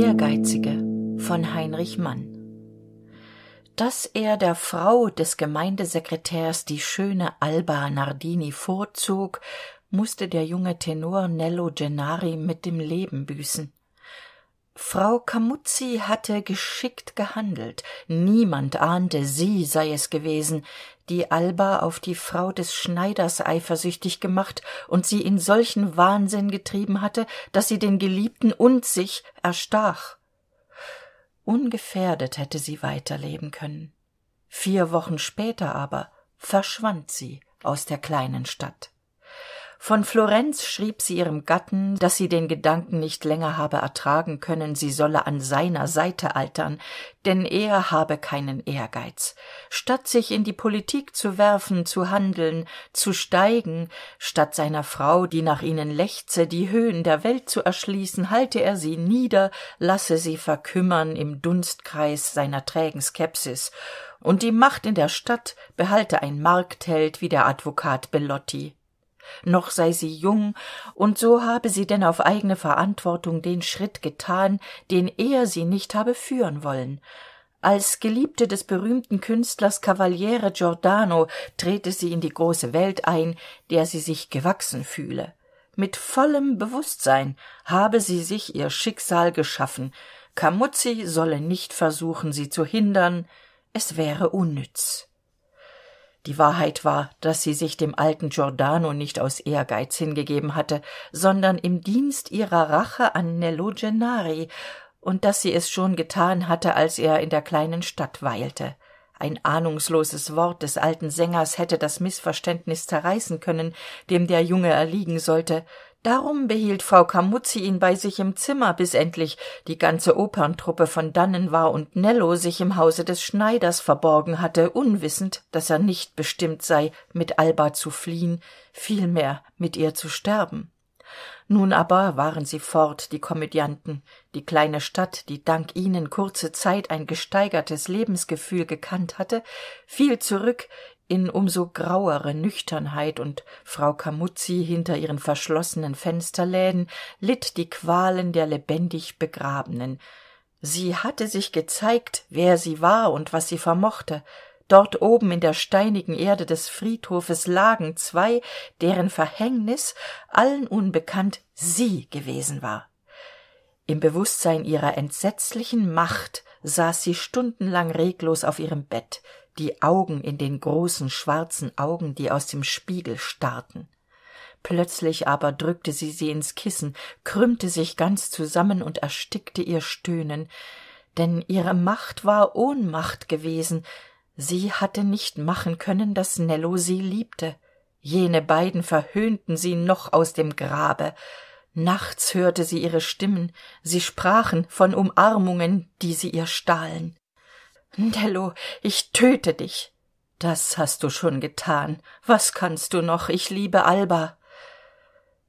Ehrgeizige von Heinrich Mann. Dass er der Frau des Gemeindesekretärs die schöne Alba Nardini vorzog, musste der junge Tenor Nello Gennari mit dem Leben büßen frau camuzzi hatte geschickt gehandelt niemand ahnte sie sei es gewesen die alba auf die frau des schneiders eifersüchtig gemacht und sie in solchen wahnsinn getrieben hatte daß sie den geliebten und sich erstach ungefährdet hätte sie weiterleben können vier wochen später aber verschwand sie aus der kleinen stadt von florenz schrieb sie ihrem gatten daß sie den gedanken nicht länger habe ertragen können sie solle an seiner seite altern denn er habe keinen ehrgeiz statt sich in die politik zu werfen zu handeln zu steigen statt seiner frau die nach ihnen lechze die höhen der welt zu erschließen halte er sie nieder lasse sie verkümmern im dunstkreis seiner trägen skepsis und die macht in der stadt behalte ein marktheld wie der advokat bellotti noch sei sie jung und so habe sie denn auf eigene verantwortung den schritt getan den er sie nicht habe führen wollen als geliebte des berühmten künstlers cavaliere giordano trete sie in die große welt ein der sie sich gewachsen fühle mit vollem bewußtsein habe sie sich ihr schicksal geschaffen camuzzi solle nicht versuchen sie zu hindern es wäre unnütz die wahrheit war daß sie sich dem alten giordano nicht aus ehrgeiz hingegeben hatte sondern im dienst ihrer rache an nello gennari und daß sie es schon getan hatte als er in der kleinen stadt weilte ein ahnungsloses wort des alten sängers hätte das mißverständnis zerreißen können dem der junge erliegen sollte darum behielt frau camuzzi ihn bei sich im zimmer bis endlich die ganze operntruppe von dannen war und nello sich im hause des schneiders verborgen hatte unwissend daß er nicht bestimmt sei mit alba zu fliehen vielmehr mit ihr zu sterben nun aber waren sie fort die komödianten die kleine stadt die dank ihnen kurze zeit ein gesteigertes lebensgefühl gekannt hatte fiel zurück in umso grauere nüchternheit und frau camuzzi hinter ihren verschlossenen fensterläden litt die qualen der lebendig begrabenen sie hatte sich gezeigt wer sie war und was sie vermochte dort oben in der steinigen erde des friedhofes lagen zwei deren verhängnis allen unbekannt sie gewesen war im bewußtsein ihrer entsetzlichen macht saß sie stundenlang reglos auf ihrem bett die Augen in den großen schwarzen Augen, die aus dem Spiegel starrten. Plötzlich aber drückte sie sie ins Kissen, krümmte sich ganz zusammen und erstickte ihr Stöhnen, denn ihre Macht war Ohnmacht gewesen, sie hatte nicht machen können, dass Nello sie liebte. Jene beiden verhöhnten sie noch aus dem Grabe. Nachts hörte sie ihre Stimmen, sie sprachen von Umarmungen, die sie ihr stahlen. Nello, ich töte dich. Das hast du schon getan. Was kannst du noch? Ich liebe Alba.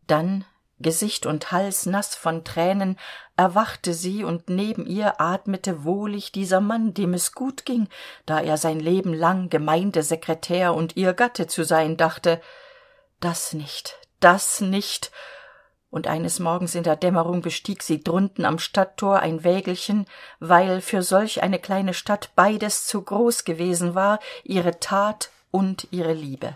Dann, Gesicht und Hals nass von Tränen, erwachte sie und neben ihr atmete wohlig dieser Mann, dem es gut ging, da er sein Leben lang Gemeindesekretär und ihr Gatte zu sein dachte. Das nicht, das nicht, und eines morgens in der dämmerung bestieg sie drunten am stadttor ein wägelchen weil für solch eine kleine stadt beides zu groß gewesen war ihre tat und ihre liebe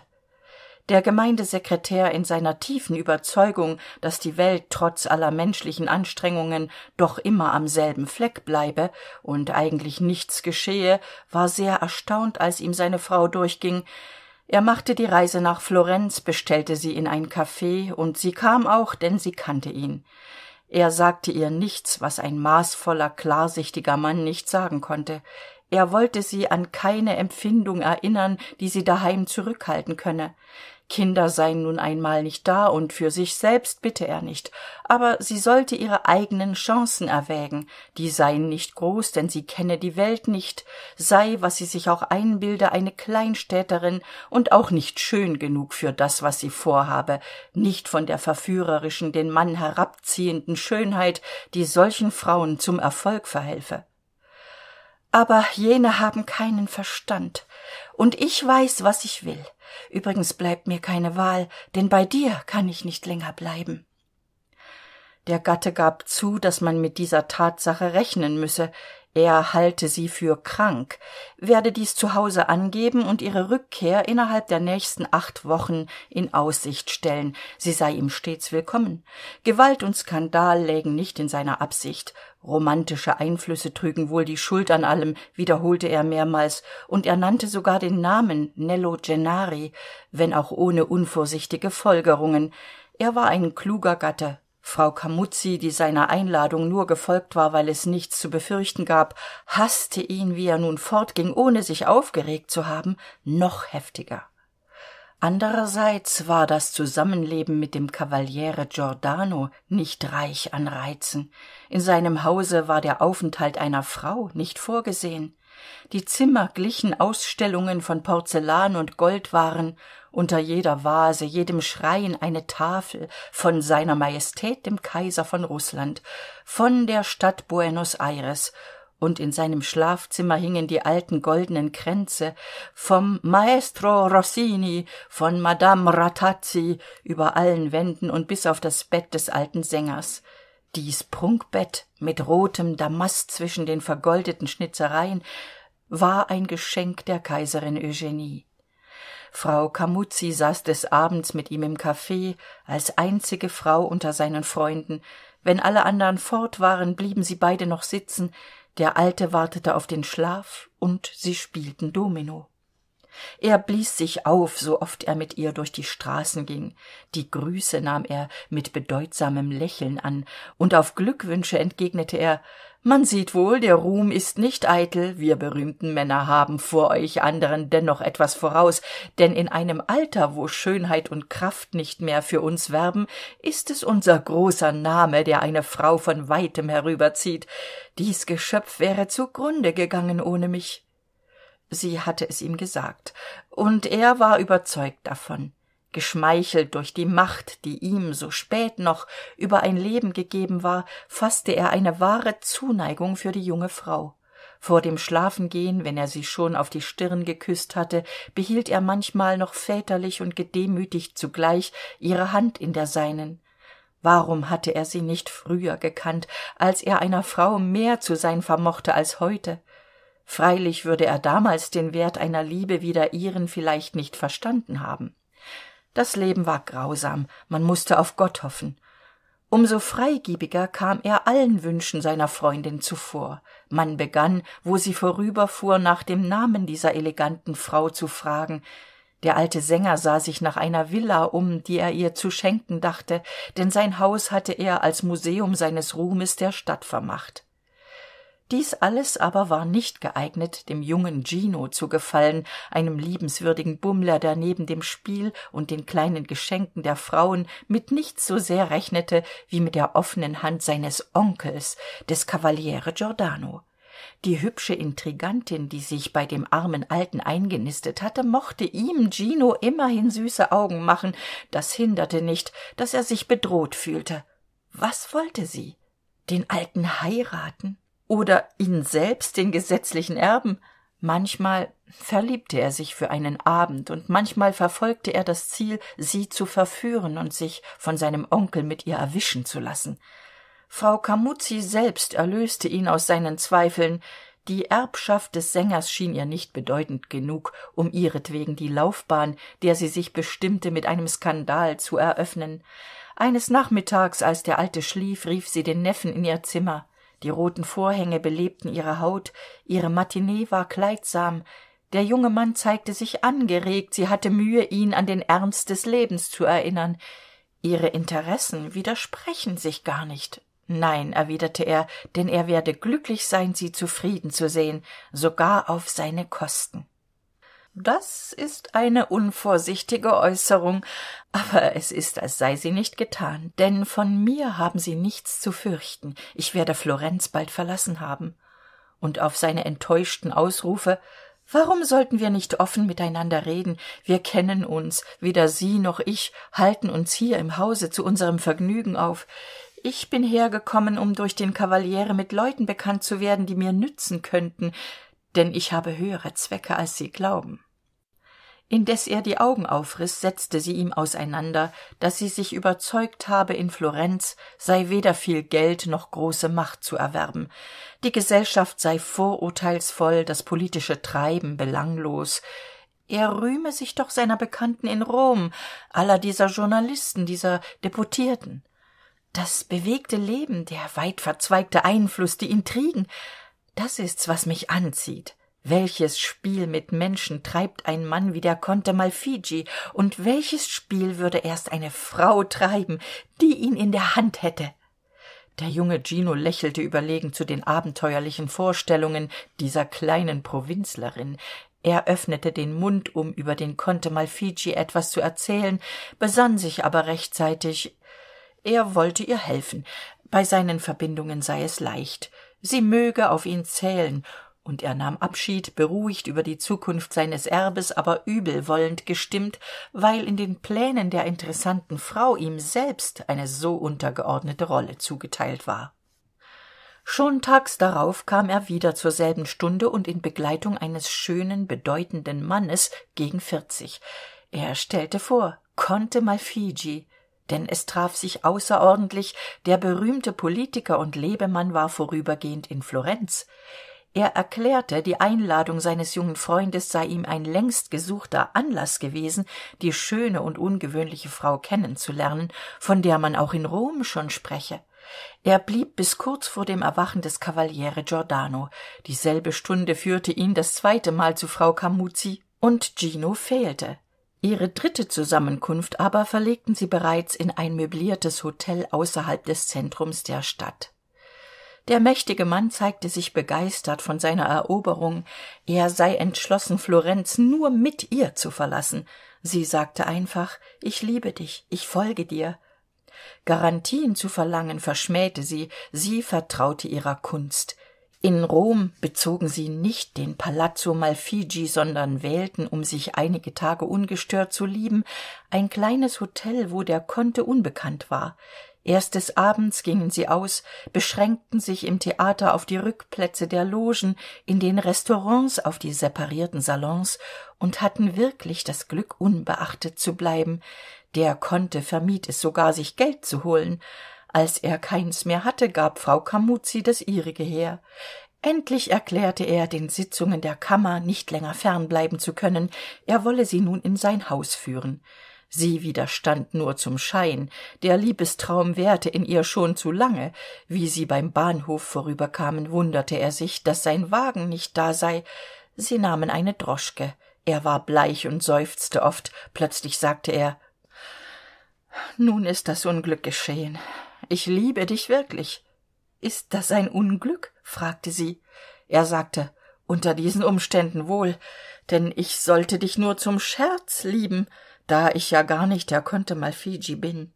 der gemeindesekretär in seiner tiefen überzeugung daß die welt trotz aller menschlichen anstrengungen doch immer am selben fleck bleibe und eigentlich nichts geschehe war sehr erstaunt als ihm seine frau durchging er machte die reise nach florenz bestellte sie in ein Café, und sie kam auch denn sie kannte ihn er sagte ihr nichts was ein maßvoller klarsichtiger mann nicht sagen konnte er wollte sie an keine empfindung erinnern die sie daheim zurückhalten könne kinder seien nun einmal nicht da und für sich selbst bitte er nicht aber sie sollte ihre eigenen chancen erwägen die seien nicht groß denn sie kenne die welt nicht sei was sie sich auch einbilde eine kleinstädterin und auch nicht schön genug für das was sie vorhabe nicht von der verführerischen den mann herabziehenden schönheit die solchen frauen zum erfolg verhelfe aber jene haben keinen verstand und ich weiß, was ich will. Übrigens bleibt mir keine Wahl, denn bei dir kann ich nicht länger bleiben. Der Gatte gab zu, dass man mit dieser Tatsache rechnen müsse, er halte sie für krank, werde dies zu Hause angeben und ihre Rückkehr innerhalb der nächsten acht Wochen in Aussicht stellen. Sie sei ihm stets willkommen. Gewalt und Skandal lägen nicht in seiner Absicht romantische einflüsse trügen wohl die schuld an allem wiederholte er mehrmals und er nannte sogar den namen nello gennari wenn auch ohne unvorsichtige folgerungen er war ein kluger gatte frau camuzzi die seiner einladung nur gefolgt war weil es nichts zu befürchten gab hasste ihn wie er nun fortging ohne sich aufgeregt zu haben noch heftiger andererseits war das zusammenleben mit dem kavaliere giordano nicht reich an reizen in seinem hause war der aufenthalt einer frau nicht vorgesehen die zimmer glichen ausstellungen von porzellan und goldwaren unter jeder vase jedem schrein eine tafel von seiner majestät dem kaiser von Russland, von der stadt buenos Aires und in seinem schlafzimmer hingen die alten goldenen kränze vom maestro rossini von madame ratazzi über allen wänden und bis auf das bett des alten sängers dies prunkbett mit rotem damast zwischen den vergoldeten schnitzereien war ein geschenk der kaiserin eugenie frau camuzzi saß des abends mit ihm im Café, als einzige frau unter seinen freunden wenn alle anderen fort waren blieben sie beide noch sitzen der alte wartete auf den schlaf und sie spielten domino er blies sich auf so oft er mit ihr durch die straßen ging die grüße nahm er mit bedeutsamem lächeln an und auf glückwünsche entgegnete er man sieht wohl der ruhm ist nicht eitel wir berühmten männer haben vor euch anderen dennoch etwas voraus denn in einem alter wo schönheit und kraft nicht mehr für uns werben ist es unser großer name der eine frau von weitem herüberzieht dies geschöpf wäre zugrunde gegangen ohne mich sie hatte es ihm gesagt und er war überzeugt davon geschmeichelt durch die macht die ihm so spät noch über ein leben gegeben war fasste er eine wahre zuneigung für die junge frau vor dem schlafengehen wenn er sie schon auf die stirn geküsst hatte behielt er manchmal noch väterlich und gedemütigt zugleich ihre hand in der seinen warum hatte er sie nicht früher gekannt als er einer frau mehr zu sein vermochte als heute freilich würde er damals den wert einer liebe wie der ihren vielleicht nicht verstanden haben das leben war grausam man mußte auf gott hoffen Umso freigiebiger kam er allen wünschen seiner freundin zuvor man begann wo sie vorüberfuhr nach dem namen dieser eleganten frau zu fragen der alte sänger sah sich nach einer villa um die er ihr zu schenken dachte denn sein haus hatte er als museum seines ruhmes der stadt vermacht dies alles aber war nicht geeignet dem jungen gino zu gefallen einem liebenswürdigen bummler der neben dem spiel und den kleinen geschenken der frauen mit nichts so sehr rechnete wie mit der offenen hand seines onkels des cavaliere giordano die hübsche intrigantin die sich bei dem armen alten eingenistet hatte mochte ihm gino immerhin süße augen machen das hinderte nicht daß er sich bedroht fühlte was wollte sie den alten heiraten oder ihn selbst den gesetzlichen erben manchmal verliebte er sich für einen abend und manchmal verfolgte er das ziel sie zu verführen und sich von seinem onkel mit ihr erwischen zu lassen frau camuzzi selbst erlöste ihn aus seinen zweifeln die erbschaft des sängers schien ihr nicht bedeutend genug um ihretwegen die laufbahn der sie sich bestimmte mit einem skandal zu eröffnen eines nachmittags als der alte schlief rief sie den neffen in ihr zimmer die roten vorhänge belebten ihre haut ihre matinee war kleidsam der junge mann zeigte sich angeregt sie hatte mühe ihn an den ernst des lebens zu erinnern ihre interessen widersprechen sich gar nicht nein erwiderte er denn er werde glücklich sein sie zufrieden zu sehen sogar auf seine kosten das ist eine unvorsichtige äußerung aber es ist als sei sie nicht getan denn von mir haben sie nichts zu fürchten ich werde florenz bald verlassen haben und auf seine enttäuschten ausrufe warum sollten wir nicht offen miteinander reden wir kennen uns weder sie noch ich halten uns hier im hause zu unserem vergnügen auf ich bin hergekommen um durch den kavaliere mit leuten bekannt zu werden die mir nützen könnten denn ich habe höhere zwecke als sie glauben indes er die augen aufriß setzte sie ihm auseinander daß sie sich überzeugt habe in florenz sei weder viel geld noch große macht zu erwerben die gesellschaft sei vorurteilsvoll das politische treiben belanglos er rühme sich doch seiner bekannten in rom aller dieser journalisten dieser deputierten das bewegte leben der weit verzweigte Einfluss, die intrigen das ist's was mich anzieht welches spiel mit menschen treibt ein mann wie der conte malfigi und welches spiel würde erst eine frau treiben die ihn in der hand hätte der junge gino lächelte überlegen zu den abenteuerlichen vorstellungen dieser kleinen provinzlerin er öffnete den mund um über den conte malfigi etwas zu erzählen besann sich aber rechtzeitig er wollte ihr helfen bei seinen verbindungen sei es leicht sie möge auf ihn zählen und er nahm abschied beruhigt über die zukunft seines erbes aber übelwollend gestimmt weil in den plänen der interessanten frau ihm selbst eine so untergeordnete rolle zugeteilt war schon tags darauf kam er wieder zur selben stunde und in begleitung eines schönen bedeutenden mannes gegen vierzig er stellte vor konnte malfigi denn es traf sich außerordentlich der berühmte politiker und lebemann war vorübergehend in florenz er erklärte die einladung seines jungen freundes sei ihm ein längst gesuchter Anlass gewesen die schöne und ungewöhnliche frau kennenzulernen, von der man auch in rom schon spreche er blieb bis kurz vor dem erwachen des cavaliere giordano dieselbe stunde führte ihn das zweite mal zu frau camuzzi und gino fehlte ihre dritte zusammenkunft aber verlegten sie bereits in ein möbliertes hotel außerhalb des zentrums der stadt der mächtige mann zeigte sich begeistert von seiner eroberung er sei entschlossen florenz nur mit ihr zu verlassen sie sagte einfach ich liebe dich ich folge dir garantien zu verlangen verschmähte sie sie vertraute ihrer kunst in rom bezogen sie nicht den palazzo malfigi sondern wählten um sich einige tage ungestört zu lieben ein kleines hotel wo der conte unbekannt war erst des abends gingen sie aus beschränkten sich im theater auf die rückplätze der logen in den restaurants auf die separierten salons und hatten wirklich das glück unbeachtet zu bleiben der konnte, vermied es sogar sich geld zu holen als er keins mehr hatte gab frau camuzzi das ihrige her endlich erklärte er den sitzungen der kammer nicht länger fernbleiben zu können er wolle sie nun in sein haus führen sie widerstand nur zum schein der liebestraum währte in ihr schon zu lange wie sie beim bahnhof vorüberkamen wunderte er sich daß sein wagen nicht da sei sie nahmen eine droschke er war bleich und seufzte oft plötzlich sagte er nun ist das unglück geschehen ich liebe dich wirklich ist das ein unglück fragte sie er sagte unter diesen umständen wohl denn ich sollte dich nur zum scherz lieben da ich ja gar nicht der conte malfigi bin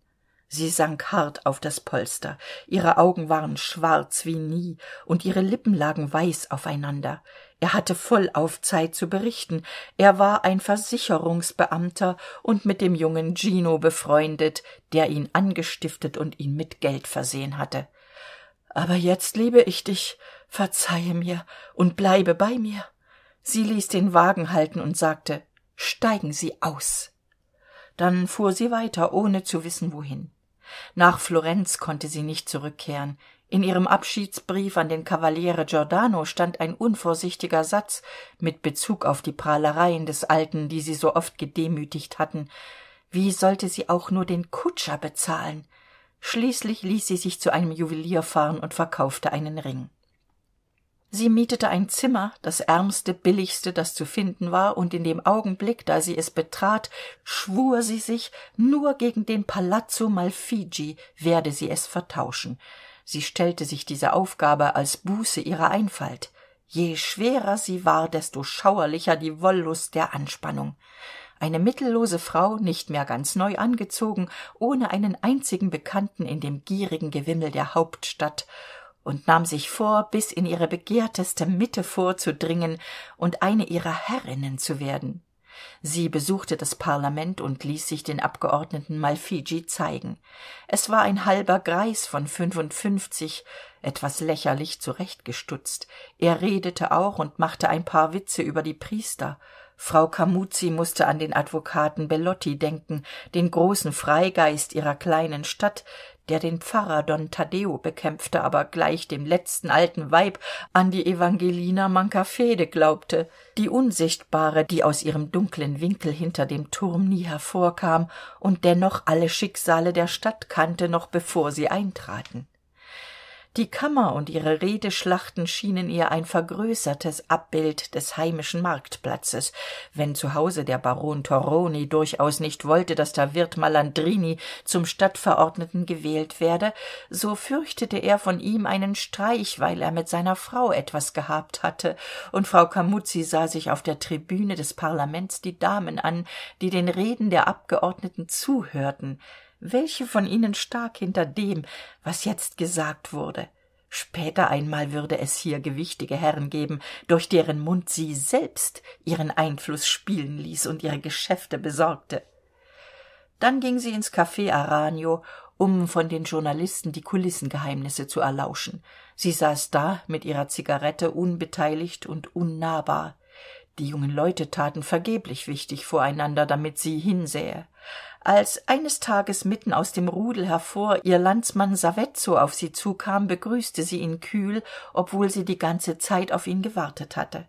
sie sank hart auf das polster ihre augen waren schwarz wie nie und ihre lippen lagen weiß aufeinander er hatte vollauf zeit zu berichten er war ein versicherungsbeamter und mit dem jungen gino befreundet der ihn angestiftet und ihn mit geld versehen hatte aber jetzt liebe ich dich verzeihe mir und bleibe bei mir sie ließ den wagen halten und sagte steigen sie aus dann fuhr sie weiter ohne zu wissen wohin nach florenz konnte sie nicht zurückkehren in ihrem abschiedsbrief an den cavaliere giordano stand ein unvorsichtiger satz mit bezug auf die prahlereien des alten die sie so oft gedemütigt hatten wie sollte sie auch nur den kutscher bezahlen schließlich ließ sie sich zu einem juwelier fahren und verkaufte einen ring sie mietete ein zimmer das ärmste billigste das zu finden war und in dem augenblick da sie es betrat schwur sie sich nur gegen den palazzo malfigi werde sie es vertauschen sie stellte sich diese aufgabe als buße ihrer einfalt je schwerer sie war desto schauerlicher die wollust der anspannung eine mittellose frau nicht mehr ganz neu angezogen ohne einen einzigen bekannten in dem gierigen gewimmel der hauptstadt und nahm sich vor, bis in ihre begehrteste Mitte vorzudringen und eine ihrer Herrinnen zu werden. Sie besuchte das Parlament und ließ sich den Abgeordneten Malfigi zeigen. Es war ein halber Greis von fünfundfünfzig, etwas lächerlich zurechtgestutzt. Er redete auch und machte ein paar Witze über die Priester. Frau Camuzzi mußte an den Advokaten Bellotti denken, den großen Freigeist ihrer kleinen Stadt, der den pfarrer don taddeo bekämpfte aber gleich dem letzten alten weib an die evangelina mancafede glaubte die unsichtbare die aus ihrem dunklen winkel hinter dem turm nie hervorkam und dennoch alle schicksale der stadt kannte noch bevor sie eintraten die kammer und ihre redeschlachten schienen ihr ein vergrößertes abbild des heimischen marktplatzes wenn zu hause der baron torroni durchaus nicht wollte daß der wirt malandrini zum stadtverordneten gewählt werde so fürchtete er von ihm einen streich weil er mit seiner frau etwas gehabt hatte und frau camuzzi sah sich auf der tribüne des parlaments die damen an die den reden der abgeordneten zuhörten welche von ihnen stak hinter dem was jetzt gesagt wurde später einmal würde es hier gewichtige herren geben durch deren mund sie selbst ihren einfluß spielen ließ und ihre geschäfte besorgte dann ging sie ins Café aranio um von den journalisten die kulissengeheimnisse zu erlauschen sie saß da mit ihrer zigarette unbeteiligt und unnahbar die jungen leute taten vergeblich wichtig voreinander damit sie hinsähe als eines tages mitten aus dem rudel hervor ihr landsmann savezzo auf sie zukam begrüßte sie ihn kühl obwohl sie die ganze zeit auf ihn gewartet hatte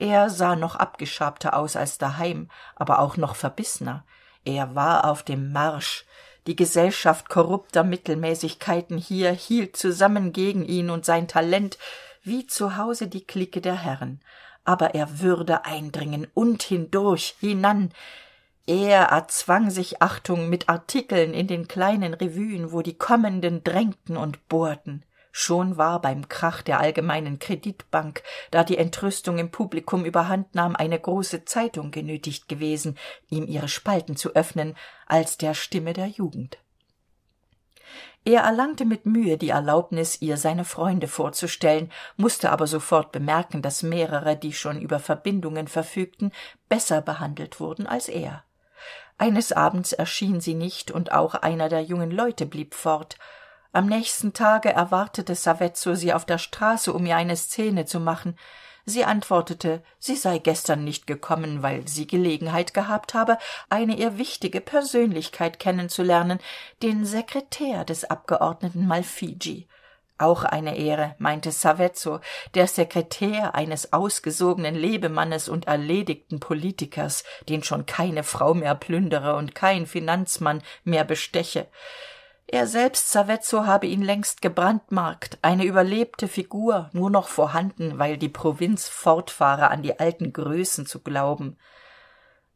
er sah noch abgeschabter aus als daheim aber auch noch verbissener er war auf dem marsch die gesellschaft korrupter mittelmäßigkeiten hier hielt zusammen gegen ihn und sein talent wie zu hause die clique der herren aber er würde eindringen und hindurch hinan er erzwang sich achtung mit artikeln in den kleinen revuen wo die kommenden drängten und bohrten schon war beim krach der allgemeinen kreditbank da die entrüstung im publikum überhand nahm eine große zeitung genötigt gewesen ihm ihre spalten zu öffnen als der stimme der jugend er erlangte mit mühe die erlaubnis ihr seine freunde vorzustellen mußte aber sofort bemerken daß mehrere die schon über verbindungen verfügten besser behandelt wurden als er eines abends erschien sie nicht und auch einer der jungen leute blieb fort am nächsten tage erwartete ssovetzko sie auf der straße um ihr eine szene zu machen sie antwortete sie sei gestern nicht gekommen weil sie gelegenheit gehabt habe eine ihr wichtige persönlichkeit kennenzulernen den sekretär des abgeordneten auch eine Ehre, meinte Savezzo, der Sekretär eines ausgesogenen Lebemannes und erledigten Politikers, den schon keine Frau mehr plündere und kein Finanzmann mehr besteche. Er selbst, Savezzo, habe ihn längst gebrandmarkt, eine überlebte Figur, nur noch vorhanden, weil die Provinz fortfahre, an die alten Größen zu glauben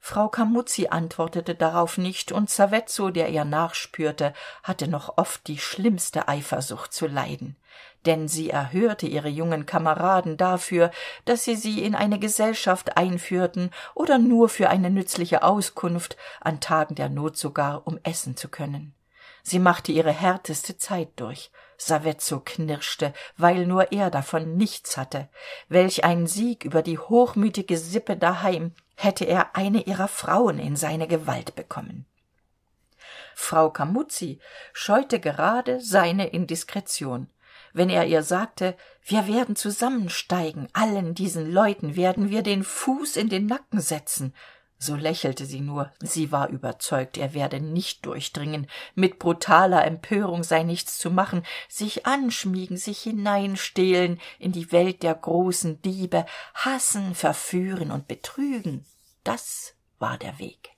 frau camuzzi antwortete darauf nicht und ssavezzo der ihr nachspürte hatte noch oft die schlimmste eifersucht zu leiden denn sie erhörte ihre jungen kameraden dafür daß sie sie in eine gesellschaft einführten oder nur für eine nützliche auskunft an tagen der not sogar um essen zu können sie machte ihre härteste zeit durch Savezzo knirschte, weil nur er davon nichts hatte. Welch ein Sieg über die hochmütige Sippe daheim, hätte er eine ihrer frauen in seine gewalt bekommen frau camuzzi scheute gerade seine indiskretion wenn er ihr sagte wir werden zusammensteigen allen diesen leuten werden wir den fuß in den nacken setzen so lächelte sie nur sie war überzeugt er werde nicht durchdringen mit brutaler empörung sei nichts zu machen sich anschmiegen sich hineinstehlen in die welt der großen diebe hassen verführen und betrügen das war der weg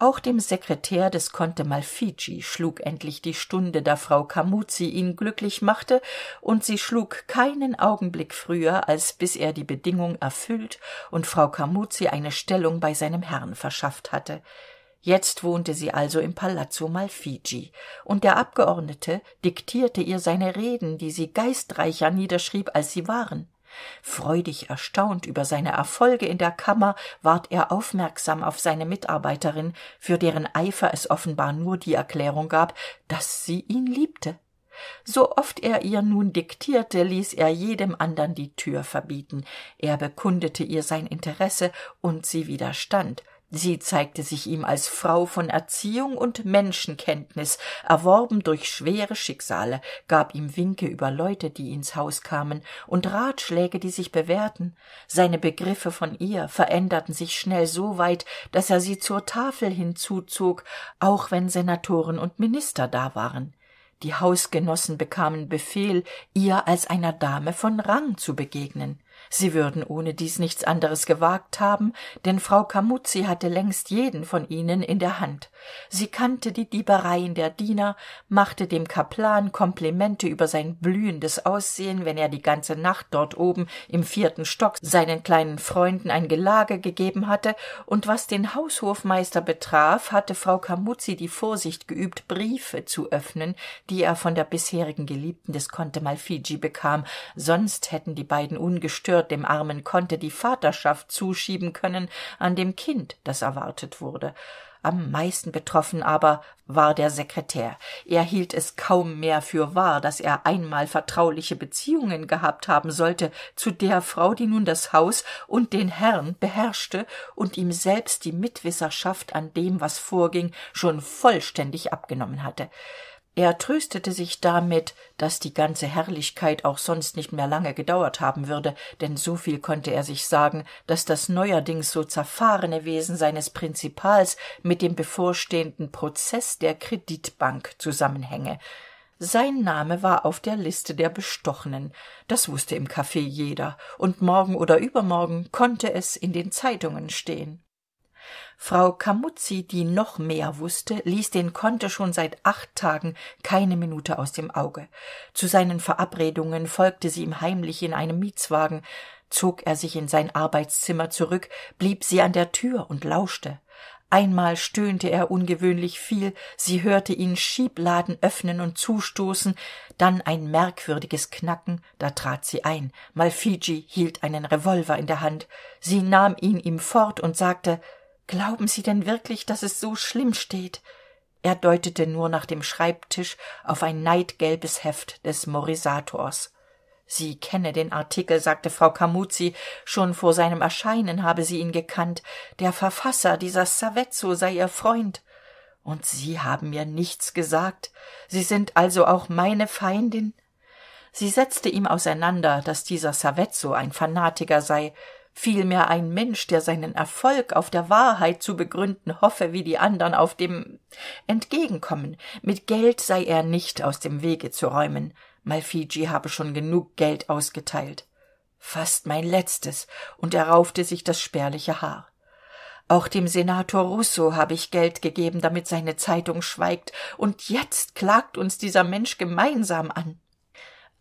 auch dem sekretär des conte malfici schlug endlich die stunde da frau camuzzi ihn glücklich machte und sie schlug keinen augenblick früher als bis er die bedingung erfüllt und frau camuzzi eine stellung bei seinem herrn verschafft hatte jetzt wohnte sie also im palazzo malfici und der abgeordnete diktierte ihr seine reden die sie geistreicher niederschrieb als sie waren freudig erstaunt über seine erfolge in der kammer ward er aufmerksam auf seine mitarbeiterin für deren eifer es offenbar nur die erklärung gab daß sie ihn liebte so oft er ihr nun diktierte ließ er jedem andern die tür verbieten er bekundete ihr sein interesse und sie widerstand sie zeigte sich ihm als frau von erziehung und menschenkenntnis erworben durch schwere schicksale gab ihm winke über leute die ins haus kamen und ratschläge die sich bewährten seine begriffe von ihr veränderten sich schnell so weit daß er sie zur tafel hinzuzog auch wenn senatoren und minister da waren die hausgenossen bekamen befehl ihr als einer dame von rang zu begegnen sie würden ohne dies nichts anderes gewagt haben denn frau camuzzi hatte längst jeden von ihnen in der hand sie kannte die diebereien der diener machte dem kaplan komplimente über sein blühendes aussehen wenn er die ganze nacht dort oben im vierten stock seinen kleinen freunden ein gelage gegeben hatte und was den haushofmeister betraf hatte frau camuzzi die vorsicht geübt briefe zu öffnen die er von der bisherigen geliebten des conte malfigi bekam sonst hätten die beiden ungestört wird dem armen konnte die vaterschaft zuschieben können an dem kind das erwartet wurde am meisten betroffen aber war der sekretär er hielt es kaum mehr für wahr daß er einmal vertrauliche beziehungen gehabt haben sollte zu der frau die nun das haus und den herrn beherrschte und ihm selbst die mitwisserschaft an dem was vorging schon vollständig abgenommen hatte er tröstete sich damit daß die ganze herrlichkeit auch sonst nicht mehr lange gedauert haben würde denn so viel konnte er sich sagen daß das neuerdings so zerfahrene wesen seines prinzipals mit dem bevorstehenden prozeß der kreditbank zusammenhänge sein name war auf der liste der bestochenen das wußte im Café jeder und morgen oder übermorgen konnte es in den zeitungen stehen frau Kamuzzi, die noch mehr wußte ließ den conte schon seit acht tagen keine minute aus dem auge zu seinen verabredungen folgte sie ihm heimlich in einem mietswagen zog er sich in sein arbeitszimmer zurück blieb sie an der tür und lauschte einmal stöhnte er ungewöhnlich viel sie hörte ihn schiebladen öffnen und zustoßen dann ein merkwürdiges knacken da trat sie ein malfigi hielt einen revolver in der hand sie nahm ihn ihm fort und sagte glauben sie denn wirklich daß es so schlimm steht er deutete nur nach dem schreibtisch auf ein neidgelbes heft des morisators sie kenne den artikel sagte frau camuzzi schon vor seinem erscheinen habe sie ihn gekannt der verfasser dieser ssavezzo sei ihr freund und sie haben mir nichts gesagt sie sind also auch meine feindin sie setzte ihm auseinander daß dieser ssavezzo ein fanatiker sei vielmehr ein mensch der seinen erfolg auf der wahrheit zu begründen hoffe wie die anderen auf dem entgegenkommen mit geld sei er nicht aus dem wege zu räumen malfigi habe schon genug geld ausgeteilt fast mein letztes und er raufte sich das spärliche haar auch dem senator russo habe ich geld gegeben damit seine zeitung schweigt und jetzt klagt uns dieser mensch gemeinsam an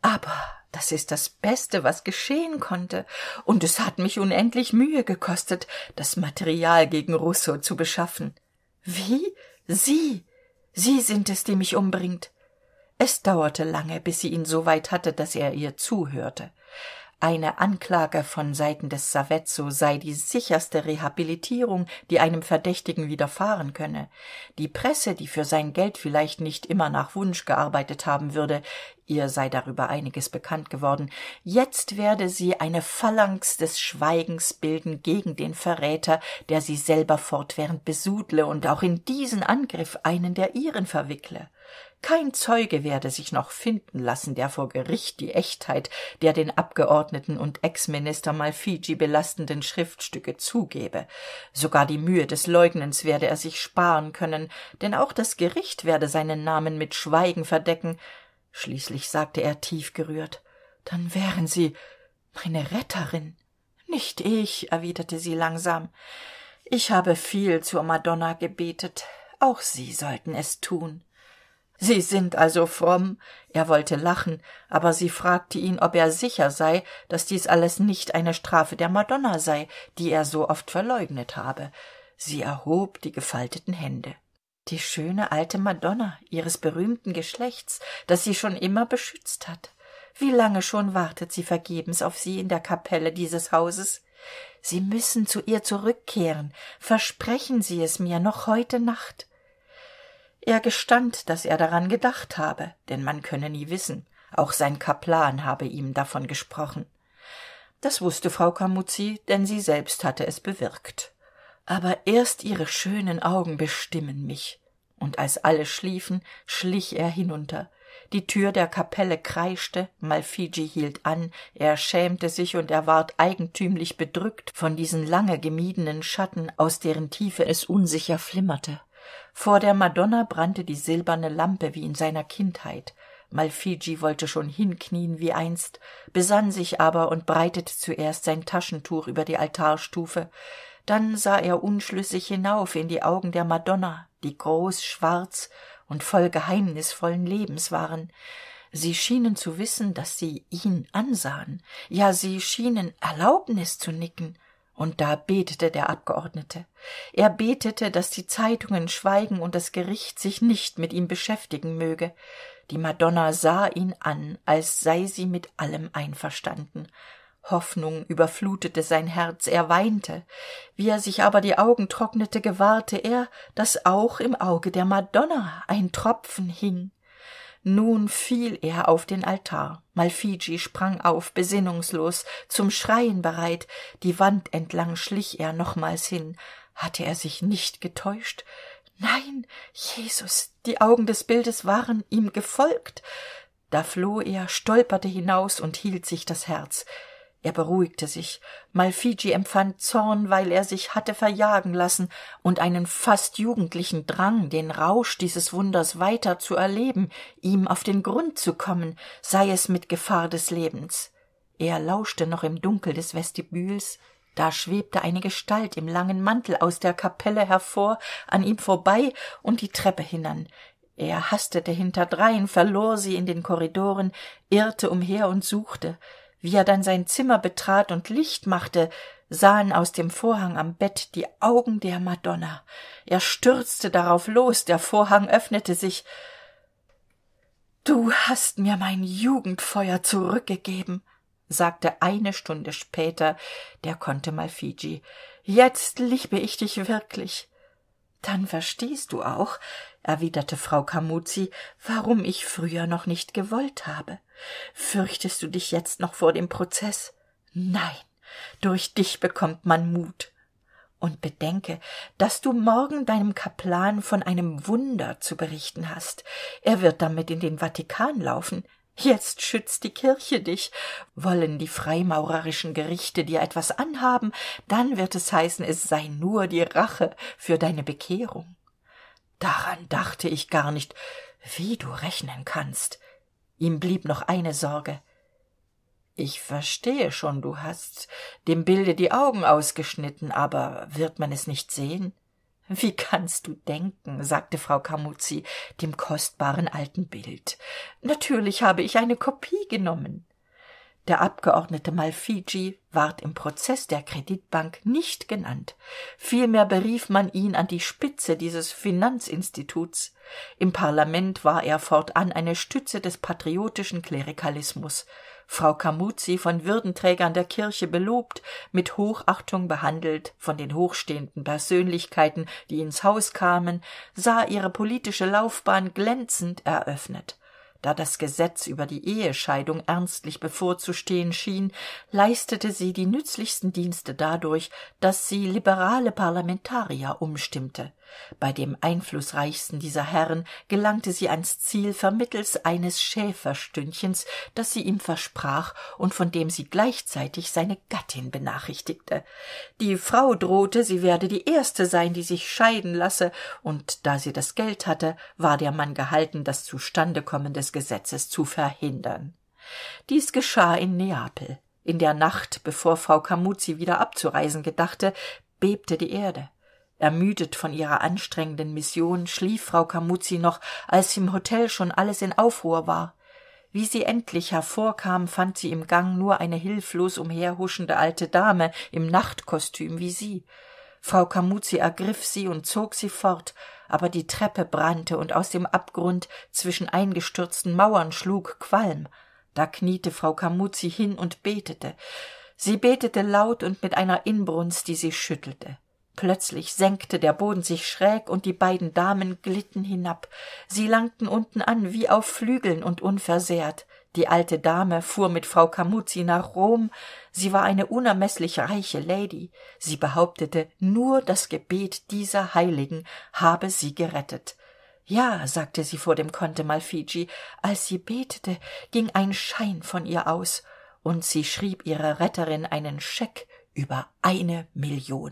aber das ist das Beste, was geschehen konnte, und es hat mich unendlich Mühe gekostet, das Material gegen Rousseau zu beschaffen. Wie? Sie? Sie sind es, die mich umbringt. Es dauerte lange, bis sie ihn so weit hatte, dass er ihr zuhörte eine anklage von seiten des savezzo sei die sicherste rehabilitierung die einem verdächtigen widerfahren könne die presse die für sein geld vielleicht nicht immer nach wunsch gearbeitet haben würde ihr sei darüber einiges bekannt geworden jetzt werde sie eine phalanx des schweigens bilden gegen den verräter der sie selber fortwährend besudle und auch in diesen angriff einen der ihren verwickle kein zeuge werde sich noch finden lassen der vor gericht die echtheit der den abgeordneten und Ex-Minister malfiji belastenden schriftstücke zugebe sogar die mühe des leugnens werde er sich sparen können denn auch das gericht werde seinen namen mit schweigen verdecken schließlich sagte er tief gerührt, dann wären sie meine retterin nicht ich erwiderte sie langsam ich habe viel zur madonna gebetet auch sie sollten es tun sie sind also fromm er wollte lachen aber sie fragte ihn ob er sicher sei daß dies alles nicht eine strafe der madonna sei die er so oft verleugnet habe sie erhob die gefalteten hände die schöne alte madonna ihres berühmten geschlechts das sie schon immer beschützt hat wie lange schon wartet sie vergebens auf sie in der kapelle dieses hauses sie müssen zu ihr zurückkehren versprechen sie es mir noch heute nacht er gestand daß er daran gedacht habe denn man könne nie wissen auch sein kaplan habe ihm davon gesprochen das wußte frau Kamuzzi, denn sie selbst hatte es bewirkt aber erst ihre schönen augen bestimmen mich und als alle schliefen schlich er hinunter die tür der kapelle kreischte malfigi hielt an er schämte sich und er ward eigentümlich bedrückt von diesen lange gemiedenen schatten aus deren tiefe es unsicher flimmerte vor der madonna brannte die silberne lampe wie in seiner kindheit malfigi wollte schon hinknien wie einst besann sich aber und breitete zuerst sein taschentuch über die altarstufe dann sah er unschlüssig hinauf in die augen der madonna die groß schwarz und voll geheimnisvollen lebens waren sie schienen zu wissen daß sie ihn ansahen ja sie schienen erlaubnis zu nicken und da betete der Abgeordnete. Er betete, dass die Zeitungen schweigen und das Gericht sich nicht mit ihm beschäftigen möge. Die Madonna sah ihn an, als sei sie mit allem einverstanden. Hoffnung überflutete sein Herz, er weinte. Wie er sich aber die Augen trocknete, gewahrte er, daß auch im Auge der Madonna ein Tropfen hing nun fiel er auf den altar malfigi sprang auf besinnungslos zum schreien bereit die wand entlang schlich er nochmals hin hatte er sich nicht getäuscht nein jesus die augen des bildes waren ihm gefolgt da floh er stolperte hinaus und hielt sich das herz er beruhigte sich malfigi empfand zorn weil er sich hatte verjagen lassen und einen fast jugendlichen drang den rausch dieses wunders weiter zu erleben ihm auf den grund zu kommen sei es mit gefahr des lebens er lauschte noch im dunkel des vestibüls da schwebte eine gestalt im langen mantel aus der kapelle hervor an ihm vorbei und die treppe hinan er hastete hinterdrein verlor sie in den korridoren irrte umher und suchte wie er dann sein zimmer betrat und licht machte sahen aus dem vorhang am bett die augen der madonna er stürzte darauf los der vorhang öffnete sich du hast mir mein jugendfeuer zurückgegeben sagte eine stunde später der conte malfigi jetzt liebe ich dich wirklich dann verstehst du auch erwiderte frau camuzi warum ich früher noch nicht gewollt habe fürchtest du dich jetzt noch vor dem Prozess? nein durch dich bekommt man mut und bedenke daß du morgen deinem kaplan von einem wunder zu berichten hast er wird damit in den vatikan laufen Jetzt schützt die Kirche dich. Wollen die freimaurerischen Gerichte dir etwas anhaben, dann wird es heißen, es sei nur die Rache für deine Bekehrung daran dachte ich gar nicht wie du rechnen kannst ihm blieb noch eine sorge ich verstehe schon du hast dem bilde die augen ausgeschnitten aber wird man es nicht sehen wie kannst du denken sagte frau camuzzi dem kostbaren alten bild natürlich habe ich eine kopie genommen der Abgeordnete Malfigi ward im Prozess der Kreditbank nicht genannt. Vielmehr berief man ihn an die Spitze dieses Finanzinstituts. Im Parlament war er fortan eine Stütze des patriotischen Klerikalismus. Frau Camuzzi von Würdenträgern der Kirche belobt, mit Hochachtung behandelt von den hochstehenden Persönlichkeiten, die ins Haus kamen, sah ihre politische Laufbahn glänzend eröffnet da das gesetz über die ehescheidung ernstlich bevorzustehen schien leistete sie die nützlichsten dienste dadurch daß sie liberale parlamentarier umstimmte bei dem einflußreichsten dieser herren gelangte sie ans ziel vermittels eines schäferstündchens das sie ihm versprach und von dem sie gleichzeitig seine gattin benachrichtigte die frau drohte sie werde die erste sein die sich scheiden lasse und da sie das geld hatte war der mann gehalten das zustandekommen des gesetzes zu verhindern dies geschah in neapel in der nacht bevor frau camuzzi wieder abzureisen gedachte bebte die erde ermüdet von ihrer anstrengenden mission schlief frau camuzzi noch als im hotel schon alles in aufruhr war wie sie endlich hervorkam fand sie im gang nur eine hilflos umherhuschende alte dame im nachtkostüm wie sie frau camuzzi ergriff sie und zog sie fort aber die treppe brannte und aus dem abgrund zwischen eingestürzten mauern schlug qualm da kniete frau camuzzi hin und betete sie betete laut und mit einer inbrunst die sie schüttelte plötzlich senkte der boden sich schräg und die beiden damen glitten hinab sie langten unten an wie auf flügeln und unversehrt die alte dame fuhr mit frau camuzzi nach rom sie war eine unermeßlich reiche lady sie behauptete nur das gebet dieser heiligen habe sie gerettet ja sagte sie vor dem conte malfigi als sie betete ging ein schein von ihr aus und sie schrieb ihrer retterin einen scheck über eine million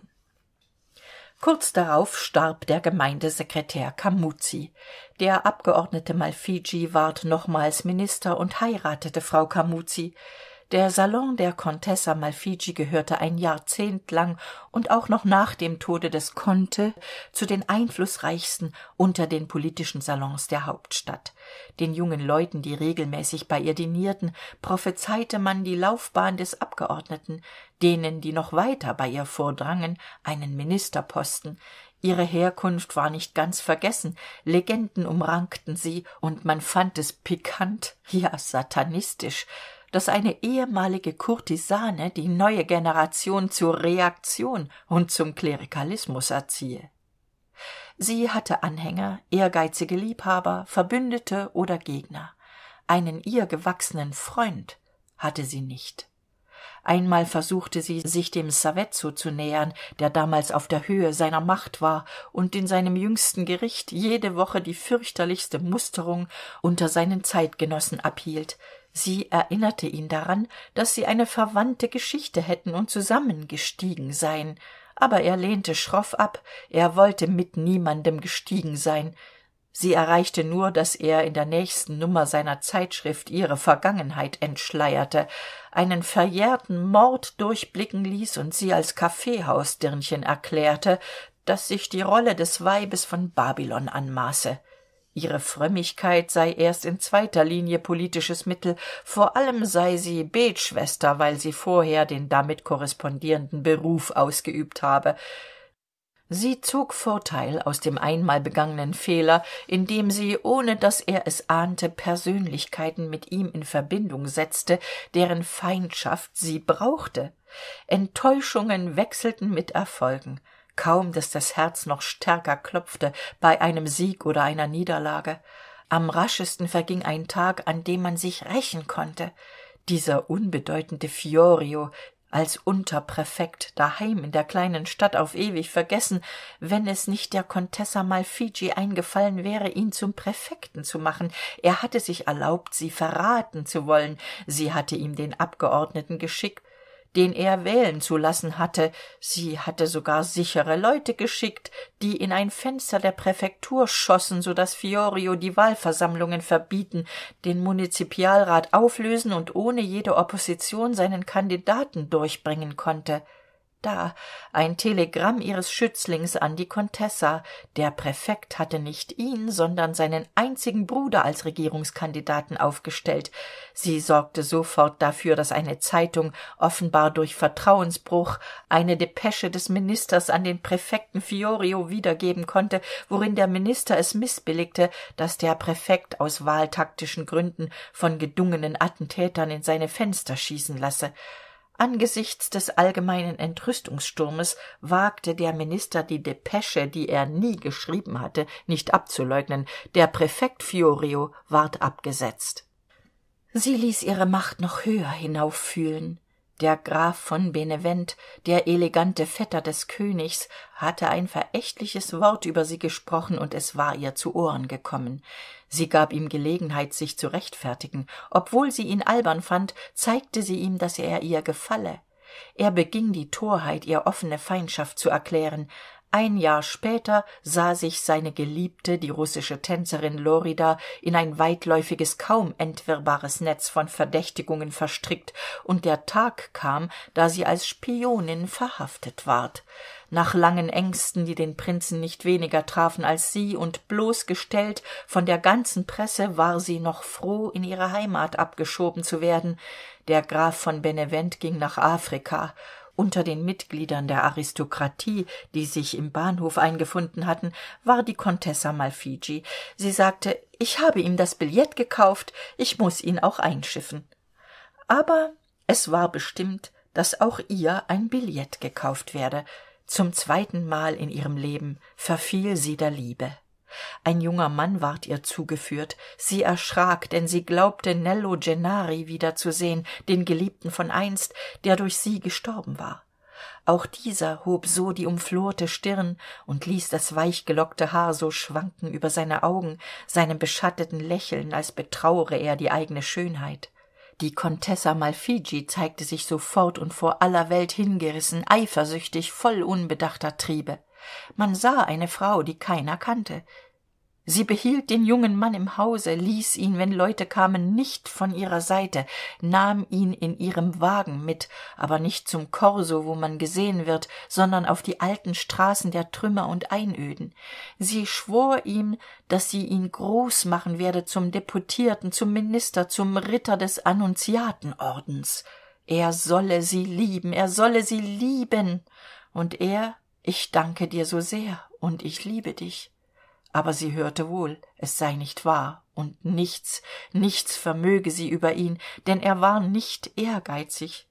Kurz darauf starb der Gemeindesekretär Camuzzi. Der Abgeordnete Malfigi ward nochmals Minister und heiratete Frau Camuzzi der salon der contessa malfigi gehörte ein jahrzehnt lang und auch noch nach dem tode des conte zu den einflußreichsten unter den politischen salons der hauptstadt den jungen leuten die regelmäßig bei ihr dinierten prophezeite man die laufbahn des abgeordneten denen die noch weiter bei ihr vordrangen einen ministerposten Ihre Herkunft war nicht ganz vergessen, Legenden umrankten sie, und man fand es pikant, ja satanistisch, daß eine ehemalige kurtisane die neue generation zur reaktion und zum klerikalismus erziehe sie hatte anhänger ehrgeizige liebhaber verbündete oder gegner einen ihr gewachsenen freund hatte sie nicht einmal versuchte sie sich dem savezzo zu nähern der damals auf der höhe seiner macht war und in seinem jüngsten gericht jede woche die fürchterlichste musterung unter seinen zeitgenossen abhielt sie erinnerte ihn daran daß sie eine verwandte geschichte hätten und zusammen gestiegen seien aber er lehnte schroff ab er wollte mit niemandem gestiegen sein sie erreichte nur daß er in der nächsten nummer seiner zeitschrift ihre vergangenheit entschleierte einen verjährten mord durchblicken ließ und sie als kaffeehausdirnchen erklärte das sich die rolle des weibes von babylon anmaße ihre frömmigkeit sei erst in zweiter linie politisches mittel vor allem sei sie betschwester weil sie vorher den damit korrespondierenden beruf ausgeübt habe sie zog vorteil aus dem einmal begangenen fehler indem sie ohne daß er es ahnte persönlichkeiten mit ihm in verbindung setzte deren feindschaft sie brauchte enttäuschungen wechselten mit erfolgen kaum daß das herz noch stärker klopfte bei einem sieg oder einer niederlage am raschesten verging ein tag an dem man sich rächen konnte dieser unbedeutende fiorio als unterpräfekt daheim in der kleinen stadt auf ewig vergessen wenn es nicht der contessa malfigi eingefallen wäre ihn zum präfekten zu machen er hatte sich erlaubt sie verraten zu wollen sie hatte ihm den abgeordneten geschickt den er wählen zu lassen hatte sie hatte sogar sichere leute geschickt die in ein fenster der präfektur schossen so daß fiorio die wahlversammlungen verbieten den Munizipialrat auflösen und ohne jede opposition seinen kandidaten durchbringen konnte da ein telegramm ihres schützlings an die contessa der präfekt hatte nicht ihn sondern seinen einzigen bruder als regierungskandidaten aufgestellt sie sorgte sofort dafür daß eine zeitung offenbar durch vertrauensbruch eine depesche des ministers an den präfekten fiorio wiedergeben konnte worin der minister es mißbilligte daß der präfekt aus wahltaktischen gründen von gedungenen attentätern in seine fenster schießen lasse angesichts des allgemeinen entrüstungssturmes wagte der minister die depesche die er nie geschrieben hatte nicht abzuleugnen der präfekt fiorio ward abgesetzt sie ließ ihre macht noch höher hinauffühlen der graf von benevent der elegante vetter des königs hatte ein verächtliches wort über sie gesprochen und es war ihr zu ohren gekommen sie gab ihm gelegenheit sich zu rechtfertigen obwohl sie ihn albern fand zeigte sie ihm daß er ihr gefalle er beging die torheit ihr offene feindschaft zu erklären ein jahr später sah sich seine geliebte die russische tänzerin lorida in ein weitläufiges kaum entwirrbares netz von verdächtigungen verstrickt und der tag kam da sie als spionin verhaftet ward nach langen ängsten die den prinzen nicht weniger trafen als sie und bloßgestellt von der ganzen presse war sie noch froh in ihre heimat abgeschoben zu werden der graf von benevent ging nach afrika unter den mitgliedern der aristokratie die sich im bahnhof eingefunden hatten war die contessa malfigi sie sagte ich habe ihm das billett gekauft ich muß ihn auch einschiffen aber es war bestimmt daß auch ihr ein billett gekauft werde zum zweiten mal in ihrem leben verfiel sie der liebe ein junger mann ward ihr zugeführt sie erschrak denn sie glaubte nello gennari wiederzusehen den geliebten von einst der durch sie gestorben war auch dieser hob so die umflorte stirn und ließ das weichgelockte haar so schwanken über seine augen seinem beschatteten lächeln als betraure er die eigene schönheit die contessa malfigi zeigte sich sofort und vor aller welt hingerissen eifersüchtig voll unbedachter triebe man sah eine frau die keiner kannte sie behielt den jungen mann im hause ließ ihn wenn leute kamen nicht von ihrer seite nahm ihn in ihrem wagen mit aber nicht zum korso wo man gesehen wird sondern auf die alten straßen der trümmer und einöden sie schwor ihm daß sie ihn groß machen werde zum deputierten zum minister zum ritter des annunziatenordens er solle sie lieben er solle sie lieben und er ich danke dir so sehr und ich liebe dich aber sie hörte wohl es sei nicht wahr und nichts nichts vermöge sie über ihn denn er war nicht ehrgeizig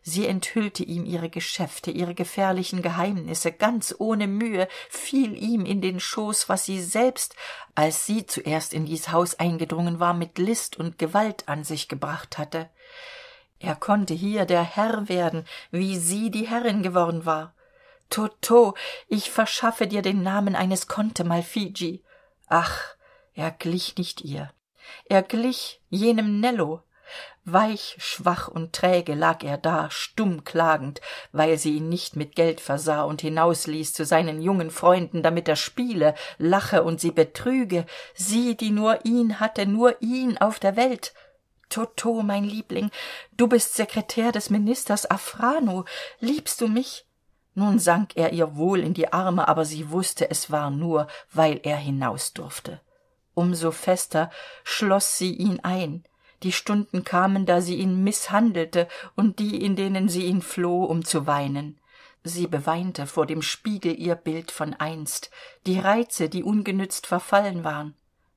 sie enthüllte ihm ihre geschäfte ihre gefährlichen geheimnisse ganz ohne mühe fiel ihm in den schoß was sie selbst als sie zuerst in dies haus eingedrungen war mit list und gewalt an sich gebracht hatte er konnte hier der herr werden wie sie die herrin geworden war toto ich verschaffe dir den namen eines conte malfigi ach er glich nicht ihr er glich jenem nello weich schwach und träge lag er da stumm klagend weil sie ihn nicht mit geld versah und hinausließ zu seinen jungen freunden damit er spiele lache und sie betrüge sie die nur ihn hatte nur ihn auf der welt toto mein liebling du bist sekretär des ministers afrano liebst du mich nun sank er ihr wohl in die arme aber sie wußte es war nur weil er hinaus durfte um so fester schloß sie ihn ein die stunden kamen da sie ihn mißhandelte und die in denen sie ihn floh um zu weinen sie beweinte vor dem spiegel ihr bild von einst die reize die ungenützt verfallen waren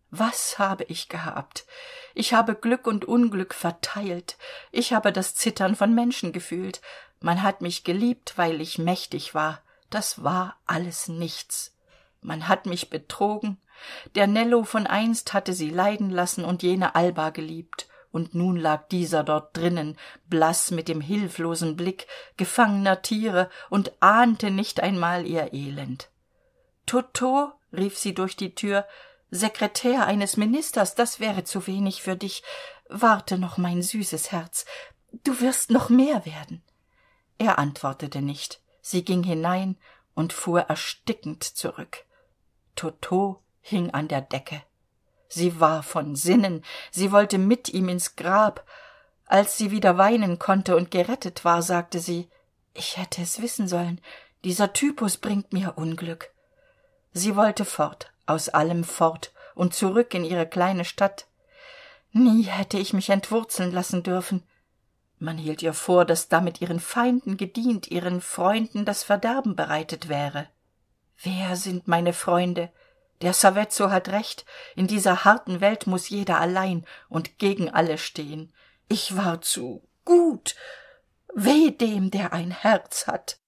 was habe ich gehabt ich habe glück und unglück verteilt ich habe das zittern von menschen gefühlt man hat mich geliebt weil ich mächtig war das war alles nichts man hat mich betrogen der nello von einst hatte sie leiden lassen und jene alba geliebt und nun lag dieser dort drinnen blaß mit dem hilflosen blick gefangener tiere und ahnte nicht einmal ihr elend toto rief sie durch die tür sekretär eines ministers das wäre zu wenig für dich warte noch mein süßes herz du wirst noch mehr werden er antwortete nicht sie ging hinein und fuhr erstickend zurück toto hing an der decke sie war von sinnen sie wollte mit ihm ins grab als sie wieder weinen konnte und gerettet war sagte sie ich hätte es wissen sollen dieser typus bringt mir unglück sie wollte fort aus allem fort und zurück in ihre kleine stadt nie hätte ich mich entwurzeln lassen dürfen man hielt ihr vor daß damit ihren feinden gedient ihren freunden das verderben bereitet wäre wer sind meine freunde der savezzo hat recht in dieser harten welt muß jeder allein und gegen alle stehen ich war zu gut weh dem der ein herz hat